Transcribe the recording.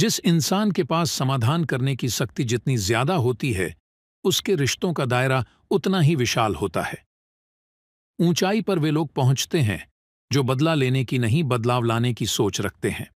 जिस इंसान के पास समाधान करने की शक्ति जितनी ज्यादा होती है उसके रिश्तों का दायरा उतना ही विशाल होता है ऊंचाई पर वे लोग पहुंचते हैं जो बदला लेने की नहीं बदलाव लाने की सोच रखते हैं